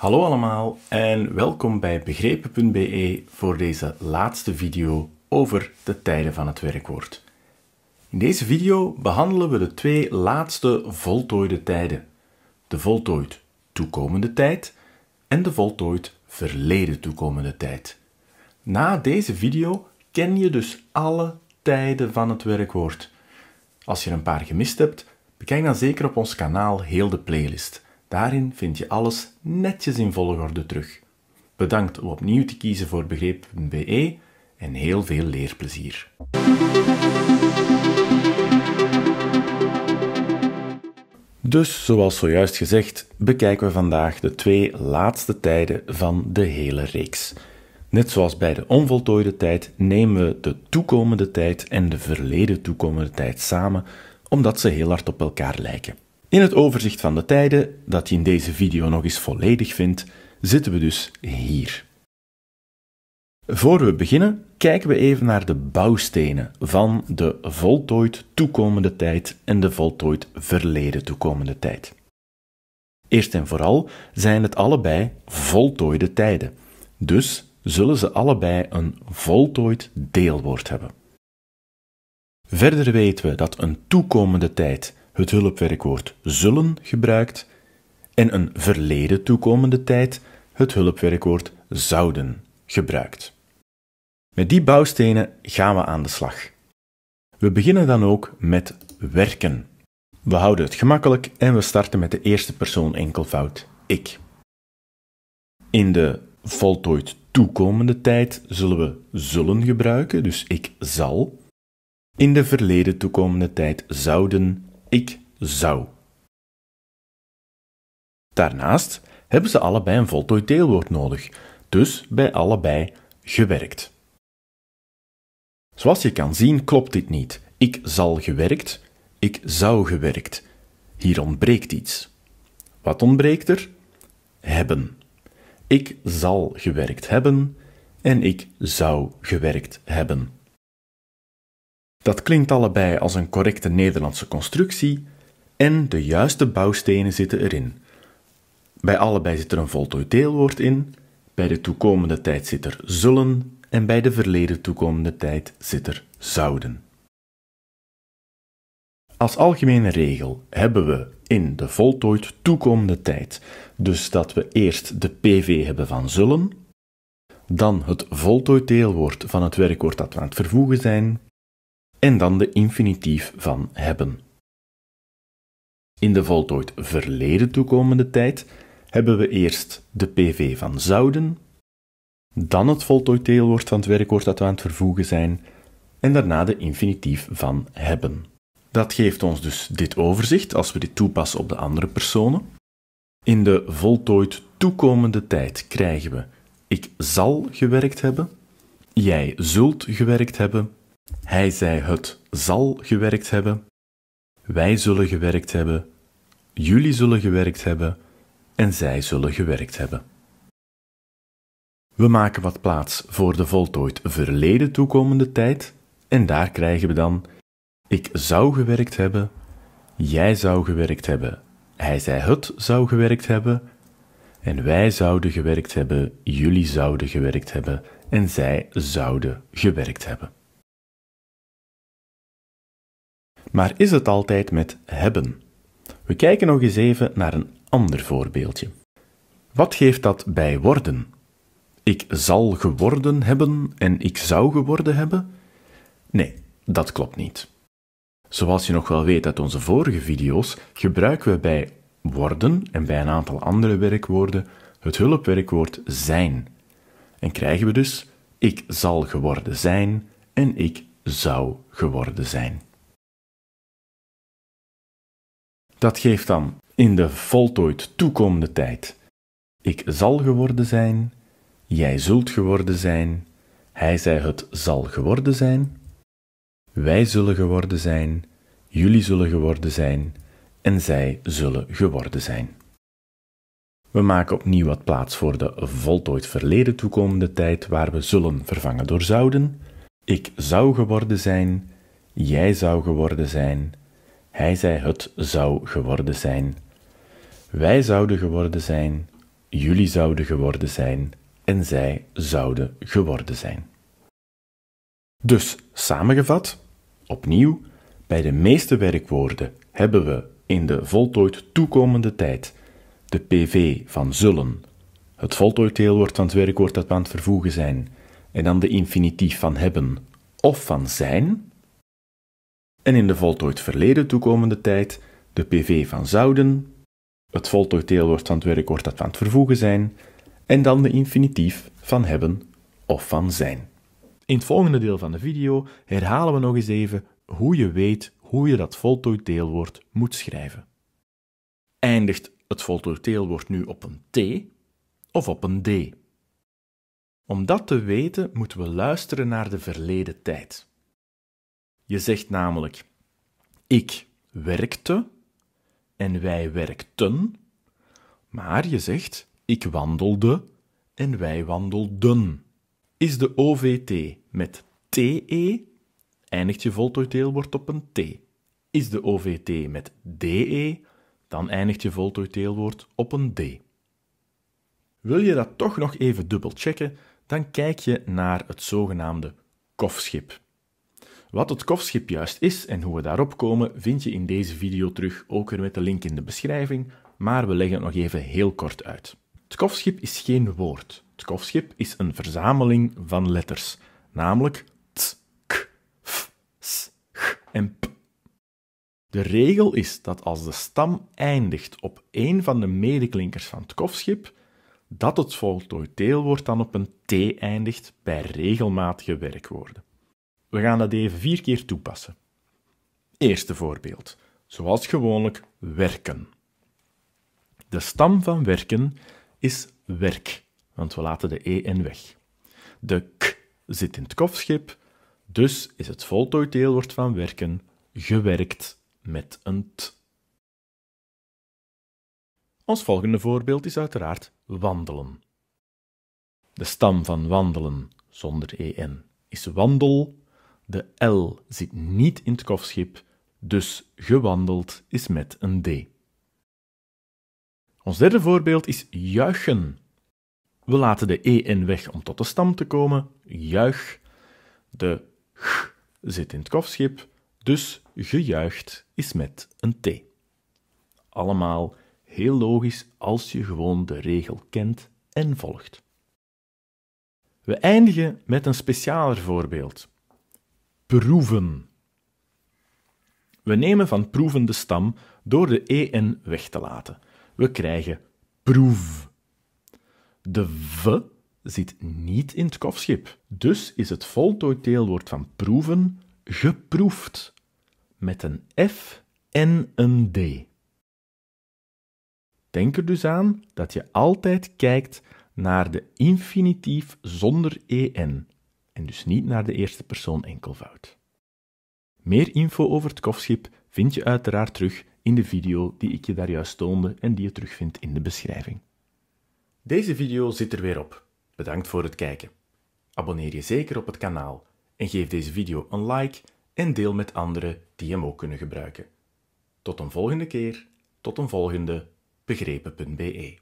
Hallo allemaal en welkom bij begrepen.be voor deze laatste video over de tijden van het werkwoord. In deze video behandelen we de twee laatste voltooide tijden. De voltooid toekomende tijd en de voltooid verleden toekomende tijd. Na deze video ken je dus alle tijden van het werkwoord. Als je er een paar gemist hebt, bekijk dan zeker op ons kanaal heel de playlist. Daarin vind je alles netjes in volgorde terug. Bedankt om opnieuw te kiezen voor begrepen.be en heel veel leerplezier. Dus zoals zojuist gezegd, bekijken we vandaag de twee laatste tijden van de hele reeks. Net zoals bij de onvoltooide tijd nemen we de toekomende tijd en de verleden toekomende tijd samen, omdat ze heel hard op elkaar lijken. In het overzicht van de tijden, dat je in deze video nog eens volledig vindt, zitten we dus hier. Voor we beginnen, kijken we even naar de bouwstenen van de voltooid toekomende tijd en de voltooid verleden toekomende tijd. Eerst en vooral zijn het allebei voltooide tijden, dus zullen ze allebei een voltooid deelwoord hebben. Verder weten we dat een toekomende tijd het hulpwerkwoord zullen gebruikt en een verleden toekomende tijd het hulpwerkwoord zouden gebruikt. Met die bouwstenen gaan we aan de slag. We beginnen dan ook met werken. We houden het gemakkelijk en we starten met de eerste persoon enkelvoud ik. In de voltooid toekomende tijd zullen we zullen gebruiken, dus ik zal. In de verleden toekomende tijd zouden ik zou. Daarnaast hebben ze allebei een voltooid deelwoord nodig, dus bij allebei gewerkt. Zoals je kan zien klopt dit niet. Ik zal gewerkt, ik zou gewerkt. Hier ontbreekt iets. Wat ontbreekt er? Hebben. Ik zal gewerkt hebben en ik zou gewerkt hebben. Dat klinkt allebei als een correcte Nederlandse constructie en de juiste bouwstenen zitten erin. Bij allebei zit er een voltooid deelwoord in, bij de toekomende tijd zit er zullen en bij de verleden toekomende tijd zit er zouden. Als algemene regel hebben we in de voltooid toekomende tijd dus dat we eerst de PV hebben van zullen, dan het voltooid deelwoord van het werkwoord dat we aan het vervoegen zijn, en dan de infinitief van hebben. In de voltooid verleden toekomende tijd hebben we eerst de PV van zouden, dan het voltooid deelwoord van het werkwoord dat we aan het vervoegen zijn, en daarna de infinitief van hebben. Dat geeft ons dus dit overzicht als we dit toepassen op de andere personen. In de voltooid toekomende tijd krijgen we ik zal gewerkt hebben, jij zult gewerkt hebben hij, zij, het zal gewerkt hebben. Wij zullen gewerkt hebben. Jullie zullen gewerkt hebben. En zij zullen gewerkt hebben. We maken wat plaats voor de voltooid verleden toekomende tijd. En daar krijgen we dan: Ik zou gewerkt hebben. Jij zou gewerkt hebben. Hij, zij, het zou gewerkt hebben. En wij zouden gewerkt hebben, jullie zouden gewerkt hebben en zij zouden gewerkt hebben. Maar is het altijd met hebben? We kijken nog eens even naar een ander voorbeeldje. Wat geeft dat bij worden? Ik zal geworden hebben en ik zou geworden hebben? Nee, dat klopt niet. Zoals je nog wel weet uit onze vorige video's, gebruiken we bij worden en bij een aantal andere werkwoorden het hulpwerkwoord zijn. En krijgen we dus ik zal geworden zijn en ik zou geworden zijn. Dat geeft dan in de voltooid toekomende tijd. Ik zal geworden zijn, jij zult geworden zijn, hij zei het zal geworden zijn, wij zullen geworden zijn, jullie zullen geworden zijn en zij zullen geworden zijn. We maken opnieuw wat plaats voor de voltooid verleden toekomende tijd waar we zullen vervangen door zouden. Ik zou geworden zijn, jij zou geworden zijn, hij zei het zou geworden zijn. Wij zouden geworden zijn, jullie zouden geworden zijn en zij zouden geworden zijn. Dus samengevat, opnieuw, bij de meeste werkwoorden hebben we in de voltooid toekomende tijd de PV van zullen, het voltooid deelwoord van het werkwoord dat we aan het vervoegen zijn, en dan de infinitief van hebben of van zijn, en in de voltooid verleden toekomende tijd de PV van zouden, het voltooid deelwoord van het werkwoord dat van het vervoegen zijn, en dan de infinitief van hebben of van zijn. In het volgende deel van de video herhalen we nog eens even hoe je weet hoe je dat voltooid deelwoord moet schrijven. Eindigt het voltooid deelwoord nu op een T of op een D? Om dat te weten moeten we luisteren naar de verleden tijd. Je zegt namelijk: Ik werkte en wij werkten, maar je zegt: Ik wandelde en wij wandelden. Is de OVT met TE, eindigt je voltooid deelwoord op een T. Is de OVT met DE, dan eindigt je voltooid deelwoord op een D. Wil je dat toch nog even dubbel checken, dan kijk je naar het zogenaamde kofschip. Wat het kofschip juist is en hoe we daarop komen, vind je in deze video terug, ook weer met de link in de beschrijving, maar we leggen het nog even heel kort uit. Het kofschip is geen woord. Het kofschip is een verzameling van letters, namelijk t, k, f, s, g en p. De regel is dat als de stam eindigt op één van de medeklinkers van het kofschip, dat het voltooid deelwoord dan op een t eindigt bij regelmatige werkwoorden. We gaan dat even vier keer toepassen. Eerste voorbeeld. Zoals gewoonlijk werken. De stam van werken is werk, want we laten de e en weg. De k zit in het kofschip, dus is het voltooid deelwoord van werken gewerkt met een t. Ons volgende voorbeeld is uiteraard wandelen. De stam van wandelen zonder e en is wandel de L zit niet in het kofschip, dus gewandeld is met een D. Ons derde voorbeeld is juichen. We laten de EN weg om tot de stam te komen, juich. De g zit in het kofschip, dus gejuicht is met een T. Allemaal heel logisch als je gewoon de regel kent en volgt. We eindigen met een specialer voorbeeld proeven. We nemen van proeven de stam door de en weg te laten. We krijgen proef. De v zit niet in het kofschip, dus is het voltooid deelwoord van proeven geproefd met een f en een d. Denk er dus aan dat je altijd kijkt naar de infinitief zonder en dus niet naar de eerste persoon enkelvoud. Meer info over het kofschip vind je uiteraard terug in de video die ik je daar juist toonde en die je terugvindt in de beschrijving. Deze video zit er weer op. Bedankt voor het kijken. Abonneer je zeker op het kanaal en geef deze video een like en deel met anderen die hem ook kunnen gebruiken. Tot een volgende keer, tot een volgende begrepen.be.